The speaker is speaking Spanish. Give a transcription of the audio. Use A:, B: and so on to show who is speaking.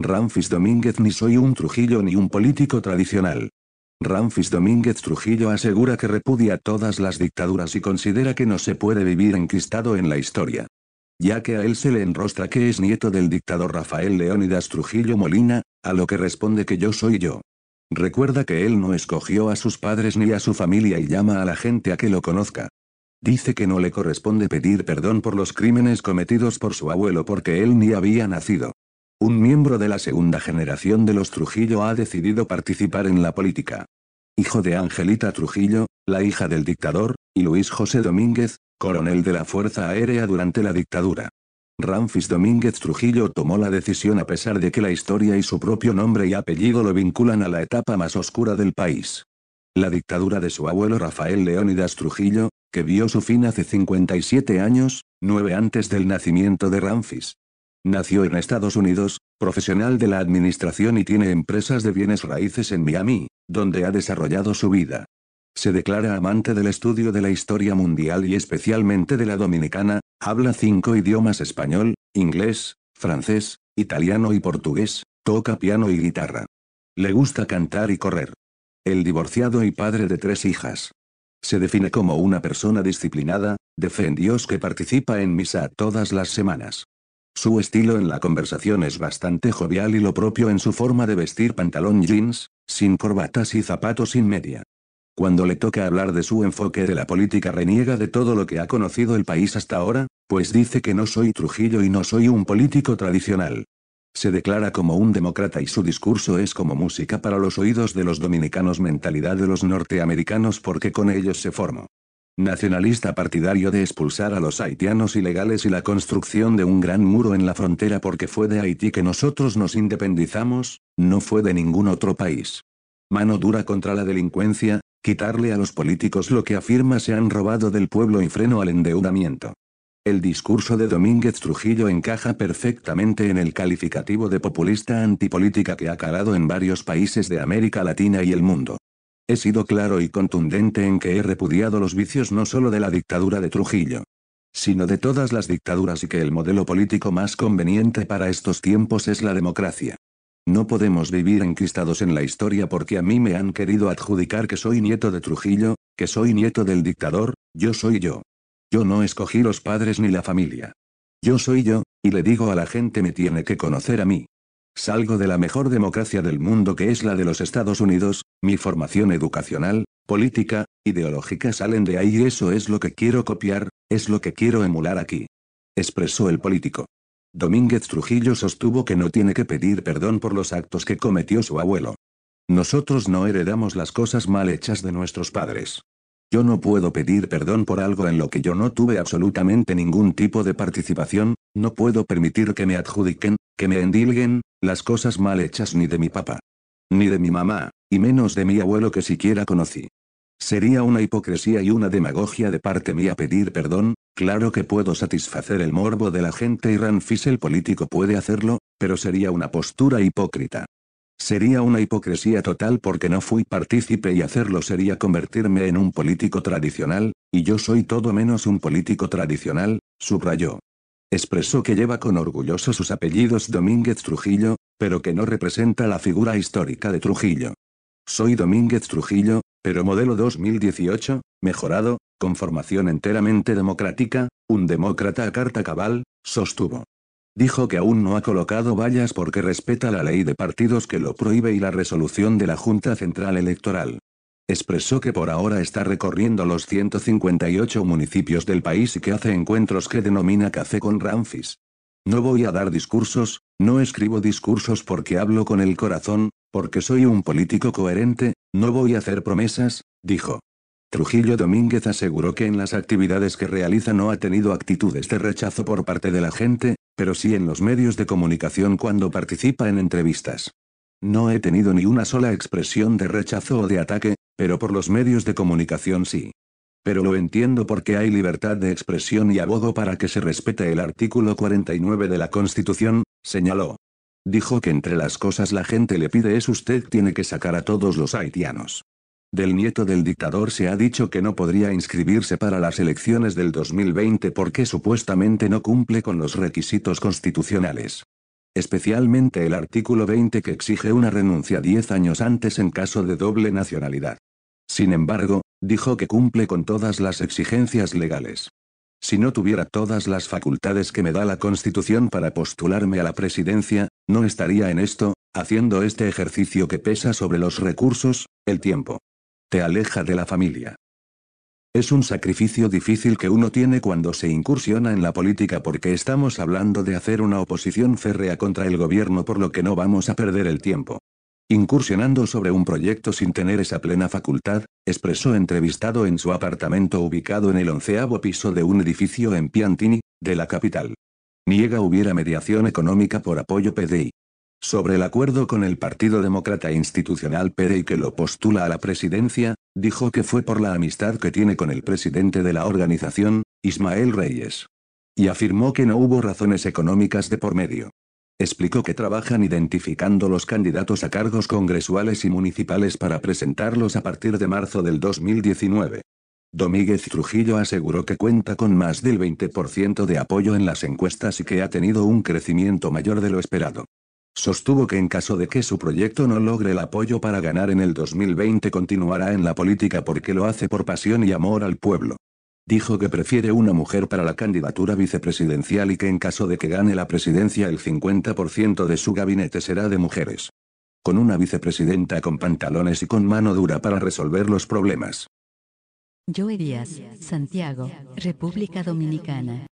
A: Ramfis Domínguez ni soy un Trujillo ni un político tradicional. Ramfis Domínguez Trujillo asegura que repudia todas las dictaduras y considera que no se puede vivir enquistado en la historia. Ya que a él se le enrostra que es nieto del dictador Rafael Leónidas Trujillo Molina, a lo que responde que yo soy yo. Recuerda que él no escogió a sus padres ni a su familia y llama a la gente a que lo conozca. Dice que no le corresponde pedir perdón por los crímenes cometidos por su abuelo porque él ni había nacido. Un miembro de la segunda generación de los Trujillo ha decidido participar en la política. Hijo de Angelita Trujillo, la hija del dictador, y Luis José Domínguez, coronel de la Fuerza Aérea durante la dictadura. Ramfis Domínguez Trujillo tomó la decisión a pesar de que la historia y su propio nombre y apellido lo vinculan a la etapa más oscura del país. La dictadura de su abuelo Rafael Leónidas Trujillo, que vio su fin hace 57 años, nueve antes del nacimiento de Ramfis, Nació en Estados Unidos, profesional de la administración y tiene empresas de bienes raíces en Miami, donde ha desarrollado su vida. Se declara amante del estudio de la historia mundial y especialmente de la dominicana, habla cinco idiomas español, inglés, francés, italiano y portugués, toca piano y guitarra. Le gusta cantar y correr. El divorciado y padre de tres hijas. Se define como una persona disciplinada, de Dios que participa en misa todas las semanas. Su estilo en la conversación es bastante jovial y lo propio en su forma de vestir pantalón jeans, sin corbatas y zapatos sin media. Cuando le toca hablar de su enfoque de la política reniega de todo lo que ha conocido el país hasta ahora, pues dice que no soy Trujillo y no soy un político tradicional. Se declara como un demócrata y su discurso es como música para los oídos de los dominicanos mentalidad de los norteamericanos porque con ellos se formó. Nacionalista partidario de expulsar a los haitianos ilegales y la construcción de un gran muro en la frontera porque fue de Haití que nosotros nos independizamos, no fue de ningún otro país. Mano dura contra la delincuencia, quitarle a los políticos lo que afirma se han robado del pueblo y freno al endeudamiento. El discurso de Domínguez Trujillo encaja perfectamente en el calificativo de populista antipolítica que ha calado en varios países de América Latina y el mundo. He sido claro y contundente en que he repudiado los vicios no solo de la dictadura de Trujillo, sino de todas las dictaduras y que el modelo político más conveniente para estos tiempos es la democracia. No podemos vivir enquistados en la historia porque a mí me han querido adjudicar que soy nieto de Trujillo, que soy nieto del dictador, yo soy yo. Yo no escogí los padres ni la familia. Yo soy yo, y le digo a la gente me tiene que conocer a mí. Salgo de la mejor democracia del mundo que es la de los Estados Unidos, mi formación educacional, política, ideológica salen de ahí y eso es lo que quiero copiar, es lo que quiero emular aquí. Expresó el político. Domínguez Trujillo sostuvo que no tiene que pedir perdón por los actos que cometió su abuelo. Nosotros no heredamos las cosas mal hechas de nuestros padres. Yo no puedo pedir perdón por algo en lo que yo no tuve absolutamente ningún tipo de participación, no puedo permitir que me adjudiquen, que me endilguen, las cosas mal hechas ni de mi papá. Ni de mi mamá, y menos de mi abuelo que siquiera conocí. Sería una hipocresía y una demagogia de parte mía pedir perdón, claro que puedo satisfacer el morbo de la gente y Ranfis el político puede hacerlo, pero sería una postura hipócrita. Sería una hipocresía total porque no fui partícipe y hacerlo sería convertirme en un político tradicional, y yo soy todo menos un político tradicional, subrayó. Expresó que lleva con orgulloso sus apellidos Domínguez Trujillo, pero que no representa la figura histórica de Trujillo. Soy Domínguez Trujillo, pero modelo 2018, mejorado, con formación enteramente democrática, un demócrata a carta cabal, sostuvo. Dijo que aún no ha colocado vallas porque respeta la ley de partidos que lo prohíbe y la resolución de la Junta Central Electoral. Expresó que por ahora está recorriendo los 158 municipios del país y que hace encuentros que denomina Café con Ramfis. No voy a dar discursos, no escribo discursos porque hablo con el corazón, porque soy un político coherente, no voy a hacer promesas, dijo. Trujillo Domínguez aseguró que en las actividades que realiza no ha tenido actitudes de rechazo por parte de la gente, pero sí en los medios de comunicación cuando participa en entrevistas. No he tenido ni una sola expresión de rechazo o de ataque, pero por los medios de comunicación sí. Pero lo entiendo porque hay libertad de expresión y abogo para que se respete el artículo 49 de la Constitución, señaló. Dijo que entre las cosas la gente le pide es usted tiene que sacar a todos los haitianos. Del nieto del dictador se ha dicho que no podría inscribirse para las elecciones del 2020 porque supuestamente no cumple con los requisitos constitucionales. Especialmente el artículo 20 que exige una renuncia 10 años antes en caso de doble nacionalidad. Sin embargo, dijo que cumple con todas las exigencias legales. Si no tuviera todas las facultades que me da la Constitución para postularme a la presidencia, no estaría en esto, haciendo este ejercicio que pesa sobre los recursos, el tiempo, te aleja de la familia. Es un sacrificio difícil que uno tiene cuando se incursiona en la política porque estamos hablando de hacer una oposición férrea contra el gobierno por lo que no vamos a perder el tiempo. Incursionando sobre un proyecto sin tener esa plena facultad, expresó entrevistado en su apartamento ubicado en el onceavo piso de un edificio en Piantini, de la capital. Niega hubiera mediación económica por apoyo PDI. Sobre el acuerdo con el Partido Demócrata Institucional y que lo postula a la presidencia, dijo que fue por la amistad que tiene con el presidente de la organización, Ismael Reyes. Y afirmó que no hubo razones económicas de por medio. Explicó que trabajan identificando los candidatos a cargos congresuales y municipales para presentarlos a partir de marzo del 2019. Domínguez Trujillo aseguró que cuenta con más del 20% de apoyo en las encuestas y que ha tenido un crecimiento mayor de lo esperado. Sostuvo que en caso de que su proyecto no logre el apoyo para ganar en el 2020 continuará en la política porque lo hace por pasión y amor al pueblo. Dijo que prefiere una mujer para la candidatura vicepresidencial y que en caso de que gane la presidencia el 50% de su gabinete será de mujeres. Con una vicepresidenta con pantalones y con mano dura para resolver los problemas. Joe Díaz, Santiago, República Dominicana.